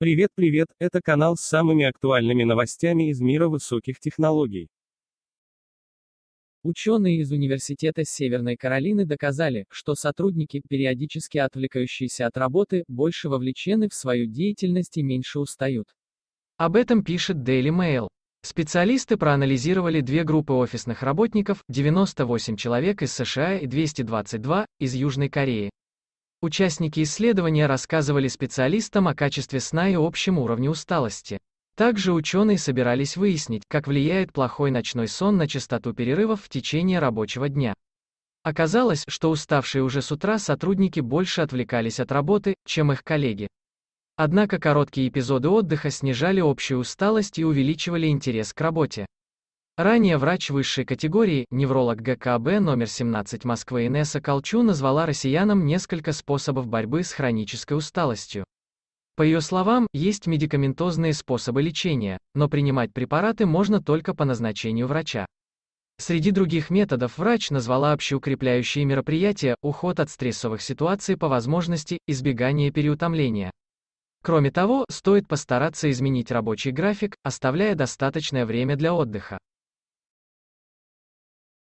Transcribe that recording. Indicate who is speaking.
Speaker 1: Привет, привет, это канал с самыми актуальными новостями из мира высоких технологий. Ученые из Университета Северной Каролины доказали, что сотрудники, периодически отвлекающиеся от работы, больше вовлечены в свою деятельность и меньше устают. Об этом
Speaker 2: пишет Daily Mail. Специалисты проанализировали две группы офисных работников, 98 человек из США и 222 из Южной Кореи, Участники исследования рассказывали специалистам о качестве сна и общем уровне усталости. Также ученые собирались выяснить, как влияет плохой ночной сон на частоту перерывов в течение рабочего дня. Оказалось, что уставшие уже с утра сотрудники больше отвлекались от работы, чем их коллеги. Однако короткие эпизоды отдыха снижали общую усталость и увеличивали интерес к работе. Ранее врач высшей категории, невролог ГКБ номер 17 Москвы Инесса Колчу назвала россиянам несколько способов борьбы с хронической усталостью. По ее словам, есть медикаментозные способы лечения, но принимать препараты можно только по назначению врача. Среди других методов врач назвала общеукрепляющие мероприятия, уход от стрессовых ситуаций по возможности, избегание переутомления. Кроме того, стоит постараться изменить рабочий график, оставляя достаточное время для отдыха.